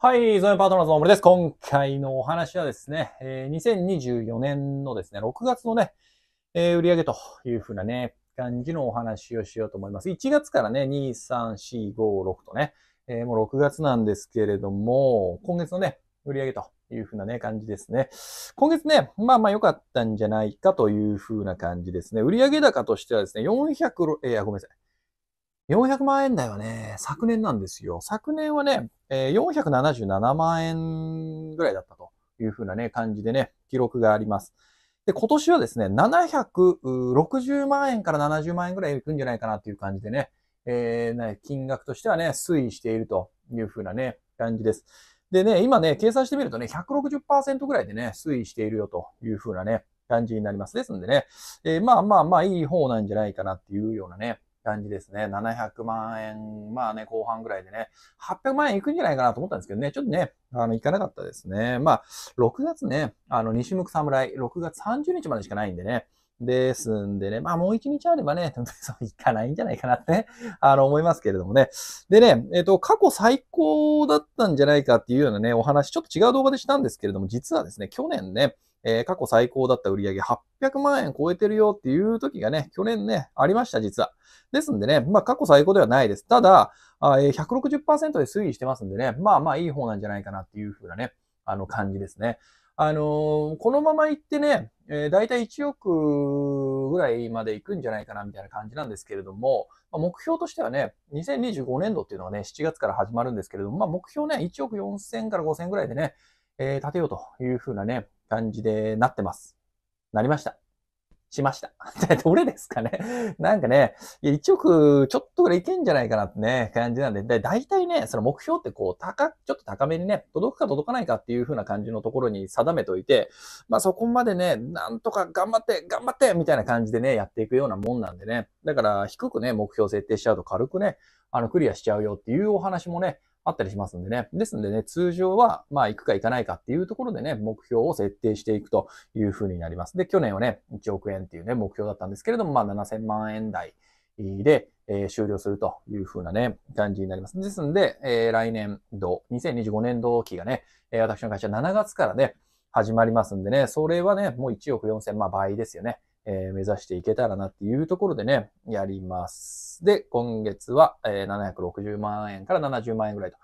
はい、ゾネパートナーズの森です。今回のお話はですね、えー、2024年のですね、6月のね、えー、売上というふうなね、感じのお話をしようと思います。1月からね、2、3、4、5、6とね、えー、もう6月なんですけれども、今月のね、売上というふうなね、感じですね。今月ね、まあまあ良かったんじゃないかというふうな感じですね。売上高としてはですね、4 0 0えー、ごめんなさい。400万円台はね、昨年なんですよ。昨年はね、477万円ぐらいだったというふうなね、感じでね、記録があります。で、今年はですね、760万円から70万円ぐらいいくんじゃないかなっていう感じでね、えー、ね、金額としてはね、推移しているというふうなね、感じです。でね、今ね、計算してみるとね、160%ぐらいでね、推移しているよというふうなね、感じになります。ですんでね、えー、まあまあまあいい方なんじゃないかなっていうようなね、感じですね。700万円、まあね、後半ぐらいでね、800万円いくんじゃないかなと思ったんですけどね、ちょっとね、あの、いかなかったですね。まあ、6月ね、あの、西向く侍、6月30日までしかないんでね、ですんでね、まあもう1日あればね、そういかないんじゃないかなってね、あの思いますけれどもね。でね、えっ、ー、と、過去最高だったんじゃないかっていうようなね、お話、ちょっと違う動画でしたんですけれども、実はですね、去年ね、えー、過去最高だった売り上げ800万円超えてるよっていう時がね、去年ね、ありました、実は。ですんでね、まあ過去最高ではないです。ただ、あえー、160%で推移してますんでね、まあまあいい方なんじゃないかなっていう風なね、あの感じですね。あのー、このままいってね、えー、大体1億ぐらいまで行くんじゃないかなみたいな感じなんですけれども、まあ、目標としてはね、2025年度っていうのはね、7月から始まるんですけれども、まあ、目標ね、1億4000から5000ぐらいでね、えー、立てようというふうなね、感じでなってます。なりました。しました。どれですかね。なんかね、いや1億ちょっとぐらいいけんじゃないかなってね、感じなんで、で大体ね、その目標ってこう、高、ちょっと高めにね、届くか届かないかっていう風な感じのところに定めておいて、まあそこまでね、なんとか頑張って、頑張ってみたいな感じでね、やっていくようなもんなんでね。だから低くね、目標設定しちゃうと軽くね、あの、クリアしちゃうよっていうお話もね、あったりしますんでね。ですんでね、通常は、まあ、行くか行かないかっていうところでね、目標を設定していくというふうになります。で、去年はね、1億円っていうね、目標だったんですけれども、まあ、7000万円台で、えー、終了するというふうなね、感じになります。ですんで、えー、来年度、2025年度期がね、え私の会社7月からね、始まりますんでね、それはね、もう1億4000、まあ倍ですよね。え目指していけたらなっていうところでね、やります。で、今月は、え760万円から70万円ぐらいと。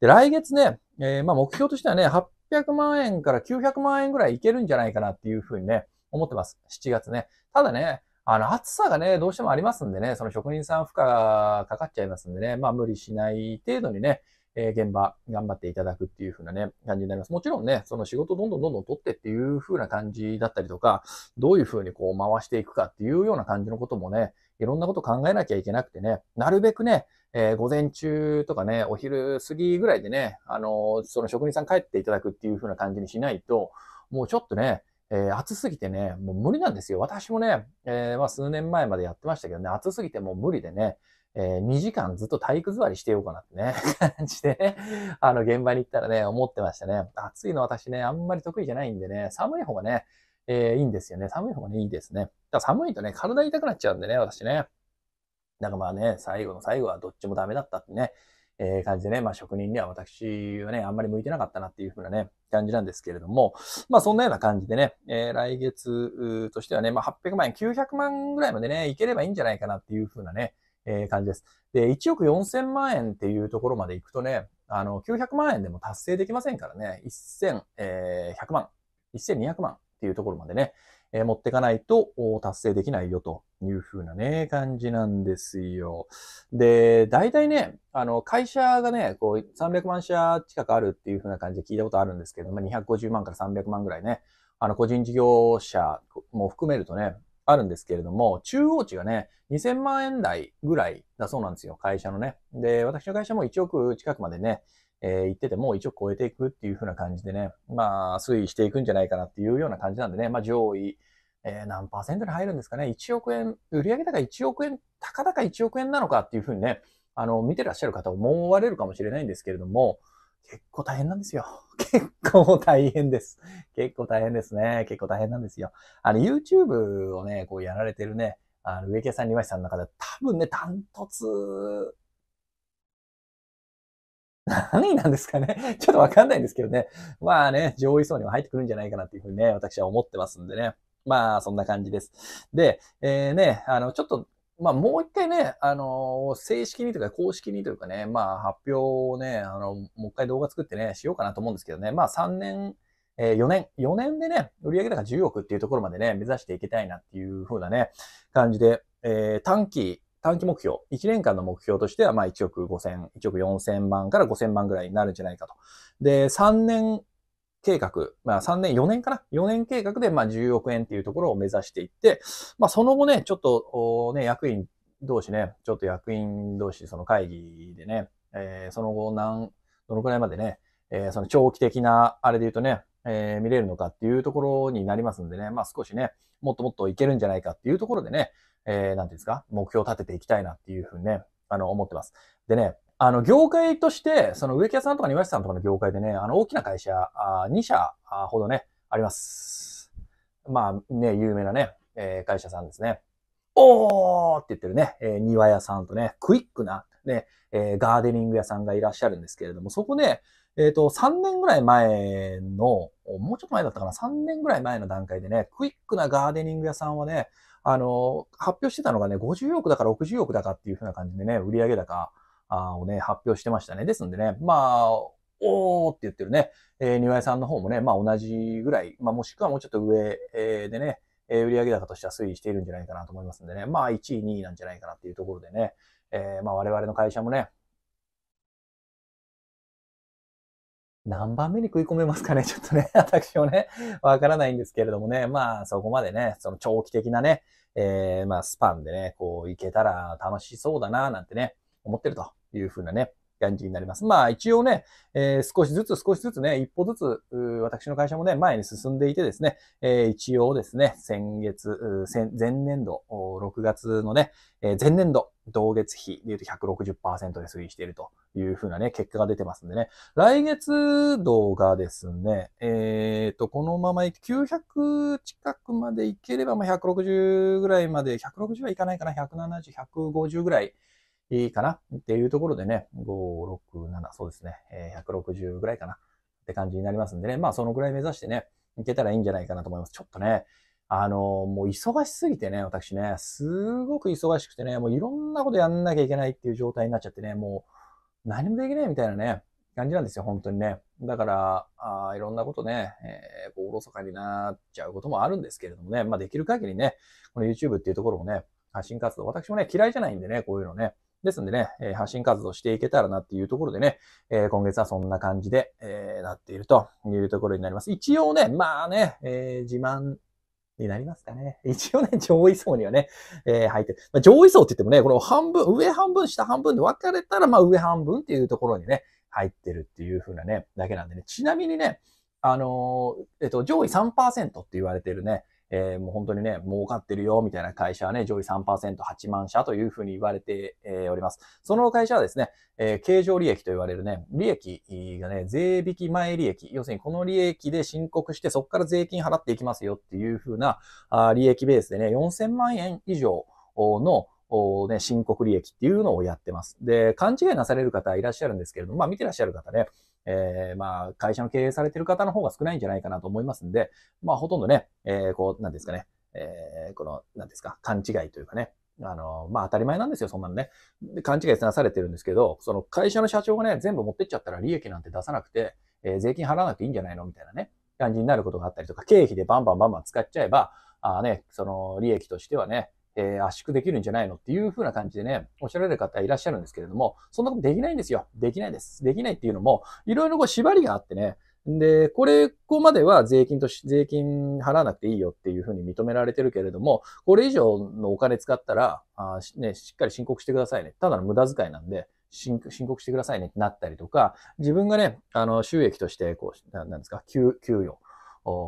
で、来月ね、えー、まあ目標としてはね、800万円から900万円ぐらいいけるんじゃないかなっていうふうにね、思ってます。7月ね。ただね、あの、暑さがね、どうしてもありますんでね、その職人さん負荷かかっちゃいますんでね、まあ無理しない程度にね、え現場頑張っていただくっていう風なね、感じになります。もちろんね、その仕事どんどんどんどん取ってっていう風な感じだったりとか、どういう風にこう回していくかっていうような感じのこともね、いろんなこと考えなきゃいけなくてね、なるべくね、えー、午前中とかね、お昼過ぎぐらいでね、あのー、その職人さん帰っていただくっていう風な感じにしないと、もうちょっとね、えー、暑すぎてね、もう無理なんですよ。私もね、えまあ、数年前までやってましたけどね、暑すぎてもう無理でね、えー、2時間ずっと体育座りしてようかなってね、感じでね、あの、現場に行ったらね、思ってましたね。暑いの私ね、あんまり得意じゃないんでね、寒い方がね、えー、いいんですよね。寒い方がね、いいですね。だ寒いとね、体痛くなっちゃうんでね、私ね。だからまあね、最後の最後はどっちもダメだったってね、えー、感じでね、まあ職人には私はね、あんまり向いてなかったなっていう風なね、感じなんですけれども、まあそんなような感じでね、えー、来月としてはね、まあ800万円、900万ぐらいまでね、いければいいんじゃないかなっていう風なね、えー、感じです。で、1億4000万円っていうところまで行くとね、あの、900万円でも達成できませんからね、1100万、1200万っていうところまでね、えー、持ってかないと達成できないよという風なね、感じなんですよ。で、大体ね、あの、会社がね、こう、300万社近くあるっていう風な感じで聞いたことあるんですけど、ま250万から300万ぐらいね、あの、個人事業者も含めるとね、あるんですけれども、中央値がね、2000万円台ぐらいだそうなんですよ、会社のね。で、私の会社も1億近くまでね、えー、行ってても1億超えていくっていう風な感じでね、まあ、推移していくんじゃないかなっていうような感じなんでね、まあ、上位、えー、何パーセントに入るんですかね、1億円、売上高1億円、高々1億円なのかっていう風にね、あの、見てらっしゃる方思われるかもしれないんですけれども、結構大変なんですよ。結構大変です。結構大変ですね。結構大変なんですよ。あの、YouTube をね、こうやられてるね、あの、植木屋さん、庭師さんの中で、多分ね、ダントツ、何なんですかね。ちょっとわかんないんですけどね。まあね、上位層には入ってくるんじゃないかなっていうふうにね、私は思ってますんでね。まあ、そんな感じです。で、えー、ね、あの、ちょっとまあ、もう一回ね、あのー、正式にというか、公式にというかね、まあ、発表をね、あの、もう一回動画作ってね、しようかなと思うんですけどね、まあ、3年、えー、4年、4年でね、売上高10億っていうところまでね、目指していきたいなっていう風なね、感じで、えー、短期、短期目標、1年間の目標としては、まあ、1億5 0 0 0 1億4 0 0 0万から5 0 0 0万ぐらいになるんじゃないかと。で、3年計画、まあ3年、4年かな ?4 年計画でまあ10億円っていうところを目指していって、まあその後ね、ちょっと、ね、役員同士ね、ちょっと役員同士その会議でね、えー、その後何、どのくらいまでね、えー、その長期的な、あれで言うとね、えー、見れるのかっていうところになりますんでね、まあ少しね、もっともっといけるんじゃないかっていうところでね、えー、なんていうんですか、目標を立てていきたいなっていうふうにね、あの、思ってます。でね、あの、業界として、その植木屋さんとか庭師さんとかの業界でね、あの、大きな会社、あ2社ほどね、あります。まあ、ね、有名なね、えー、会社さんですね。おーって言ってるね、えー、庭屋さんとね、クイックな、ね、えー、ガーデニング屋さんがいらっしゃるんですけれども、そこね、えっ、と、3年ぐらい前の、もうちょっと前だったかな、3年ぐらい前の段階でね、クイックなガーデニング屋さんはね、あの、発表してたのがね、50億だから60億だかっていうふうな感じでね、売上高、をね、発表してましたね。ですんでね、まあ、おーって言ってるね、えー、庭屋さんの方もね、まあ同じぐらい、まあもしくはもうちょっと上、えー、でね、えー、売上高としては推移しているんじゃないかなと思いますんでね、まあ1位、2位なんじゃないかなっていうところでね、えー、まあ我々の会社もね、何番目に食い込めますかねちょっとね、私もね、わからないんですけれどもね、まあそこまでね、その長期的なね、えー、まあスパンでね、こういけたら楽しそうだななんてね、思ってると。いうふうなね、感じになります。まあ一応ね、えー、少しずつ少しずつね、一歩ずつ、私の会社もね、前に進んでいてですね、えー、一応ですね、先月、前年度、6月のね、えー、前年度、同月比で言うと160%で推移しているというふうなね、結果が出てますんでね。来月度がですね、えっ、ー、と、このまま900近くまでいければ、まあ、160ぐらいまで、160はいかないかな、170、150ぐらい。いいかなっていうところでね、5、6、7、そうですね、え160ぐらいかなって感じになりますんでね、まあそのぐらい目指してね、いけたらいいんじゃないかなと思います。ちょっとね、あのもう忙しすぎてね、私ね、すごく忙しくてね、もういろんなことやんなきゃいけないっていう状態になっちゃってね、もう何もできないみたいなね、感じなんですよ、本当にね。だから、あいろんなことね、えー、おろそかになっちゃうこともあるんですけれどもね、まあできる限りね、この YouTube っていうところをね、発信活動、私もね、嫌いじゃないんでね、こういうのね、ですんでね、発信活動していけたらなっていうところでね、え今月はそんな感じで、えなっているというところになります。一応ね、まあね、え自慢になりますかね。一応ね、上位層にはね、えー、入ってる。まあ、上位層って言ってもね、この半分、上半分、下半分で分かれたら、まあ上半分っていうところにね、入ってるっていう風なね、だけなんでね。ちなみにね、あのー、えっと、上位3%って言われてるね、えー、もう本当にね、儲かってるよ、みたいな会社はね、上位3%、8万社というふうに言われて、えー、おります。その会社はですね、えー、経常利益と言われるね、利益がね、税引き前利益、要するにこの利益で申告して、そこから税金払っていきますよっていうふうな、あ利益ベースでね、4000万円以上のおね、申告利益っていうのをやってます。で、勘違いなされる方いらっしゃるんですけれども、まあ見てらっしゃる方ね、えー、まあ、会社の経営されてる方の方が少ないんじゃないかなと思いますんで、まあ、ほとんどね、えー、こう、なんですかね、えー、この、なんですか、勘違いというかね、あの、まあ、当たり前なんですよ、そんなのね。で勘違いなされてるんですけど、その会社の社長がね、全部持ってっちゃったら利益なんて出さなくて、えー、税金払わなくていいんじゃないのみたいなね、感じになることがあったりとか、経費でバンバンバンバン使っちゃえば、あね、その利益としてはね、えー、圧縮できるんじゃないのっていう風な感じでね、おっしゃられる方いらっしゃるんですけれども、そんなことできないんですよ。できないです。できないっていうのも、いろいろこう縛りがあってね、で、これ、ここまでは税金とし、税金払わなくていいよっていうふうに認められてるけれども、これ以上のお金使ったら、あね、しっかり申告してくださいね。ただの無駄遣いなんで、申告してくださいねってなったりとか、自分がね、あの、収益として、こう、なんですか、給、給与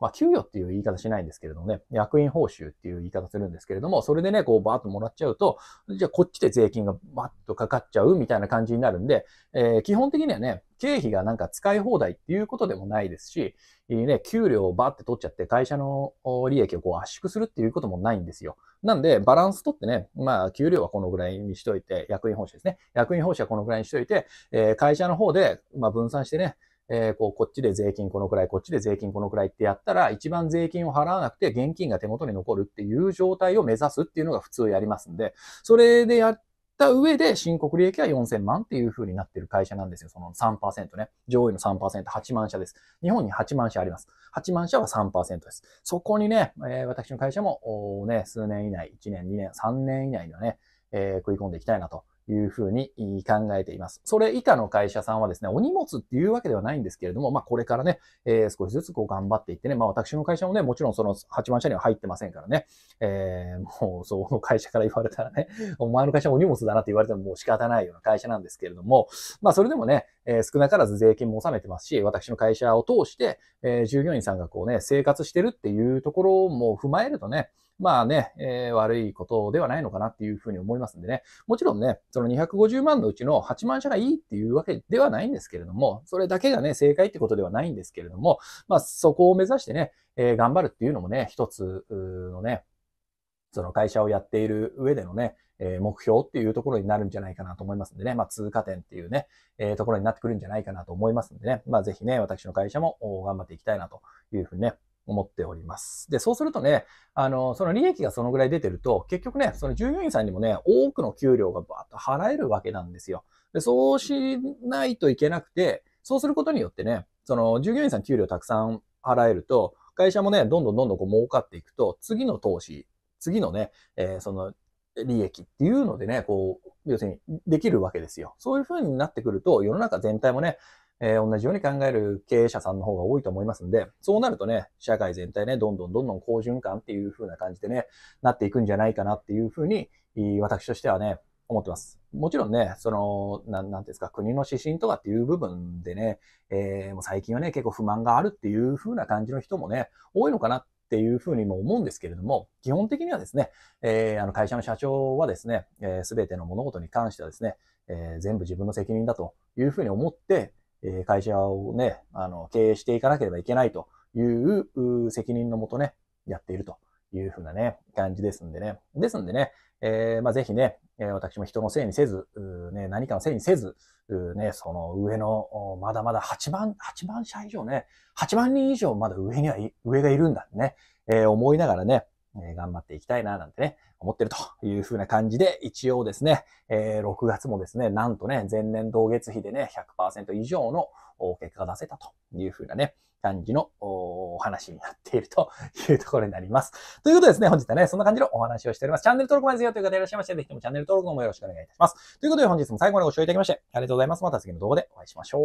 まあ、給与っていう言い方しないんですけれどもね、役員報酬っていう言い方するんですけれども、それでね、こうバーッともらっちゃうと、じゃあこっちで税金がバッとかかっちゃうみたいな感じになるんで、えー、基本的にはね、経費がなんか使い放題っていうことでもないですし、えー、ね、給料をバーって取っちゃって会社の利益をこう圧縮するっていうこともないんですよ。なんで、バランス取ってね、まあ、給料はこのぐらいにしといて、役員報酬ですね。役員報酬はこのぐらいにしといて、えー、会社の方で、まあ、分散してね、えー、こう、こっちで税金このくらい、こっちで税金このくらいってやったら、一番税金を払わなくて現金が手元に残るっていう状態を目指すっていうのが普通やりますんで、それでやった上で申告利益は4000万っていう風になってる会社なんですよ。その3%ね。上位の3%、8万社です。日本に8万社あります。8万社は3%です。そこにね、えー、私の会社も、ね、数年以内、1年、2年、3年以内にはね、えー、食い込んでいきたいなと。いうふうに考えています。それ以下の会社さんはですね、お荷物っていうわけではないんですけれども、まあこれからね、えー、少しずつこう頑張っていってね、まあ私の会社もね、もちろんその8万社には入ってませんからね、えー、もうその会社から言われたらね、お前の会社お荷物だなって言われてももう仕方ないような会社なんですけれども、まあそれでもね、えー、少なからず税金も納めてますし、私の会社を通して、えー、従業員さんがこうね、生活してるっていうところも踏まえるとね、まあね、えー、悪いことではないのかなっていうふうに思いますんでね。もちろんね、その250万のうちの8万社がいいっていうわけではないんですけれども、それだけがね、正解ってことではないんですけれども、まあそこを目指してね、えー、頑張るっていうのもね、一つのね、その会社をやっている上でのね、え目標っていうところになるんじゃないかなと思いますんでね、まあ、通過点っていうね、えー、ところになってくるんじゃないかなと思いますんでね、まあ、ぜひね、私の会社も頑張っていきたいなというふうにね、思っております。で、そうするとね、あの、その利益がそのぐらい出てると、結局ね、その従業員さんにもね、多くの給料がバーッと払えるわけなんですよ。で、そうしないといけなくて、そうすることによってね、その従業員さん給料たくさん払えると、会社もね、どんどんどんどんこう儲かっていくと、次の投資、次のね、えー、その利益っていうのでね、こう、要するにできるわけですよ。そういうふうになってくると、世の中全体もね、えー、同じように考える経営者さんの方が多いと思いますんで、そうなるとね、社会全体ね、どんどんどんどん好循環っていう風な感じでね、なっていくんじゃないかなっていう風に、私としてはね、思ってます。もちろんね、その、なん、なんですか、国の指針とかっていう部分でね、えー、もう最近はね、結構不満があるっていう風な感じの人もね、多いのかなっていうふうにも思うんですけれども、基本的にはですね、えー、あの会社の社長はですね、す、えー、べ、ての物事に関してはですね、えー、全部自分の責任だというふうに思って、え会社をね、あの、経営していかなければいけないという責任のもとね、やっているというふうなね、感じですんでね。ですんでね、えー、まあ、ぜひね、え私も人のせいにせず、ね、何かのせいにせず、ね、その上の、まだまだ8万、8万社以上ね、8万人以上まだ上には上がいるんだね、えー、思いながらね、え頑張っていきたいな、なんてね、思ってるというふうな感じで、一応ですね、え6月もですね、なんとね、前年同月比でね、100%以上の結果が出せたというふうなね、感じのお話になっているというところになります。ということでですね、本日はね、そんな感じのお話をしております。チャンネル登録もですよという方いらっしゃいましたら、ぜひともチャンネル登録もよろしくお願いいたします。ということで本日も最後までご視聴いただきまして、ありがとうございます。また次の動画でお会いしましょう。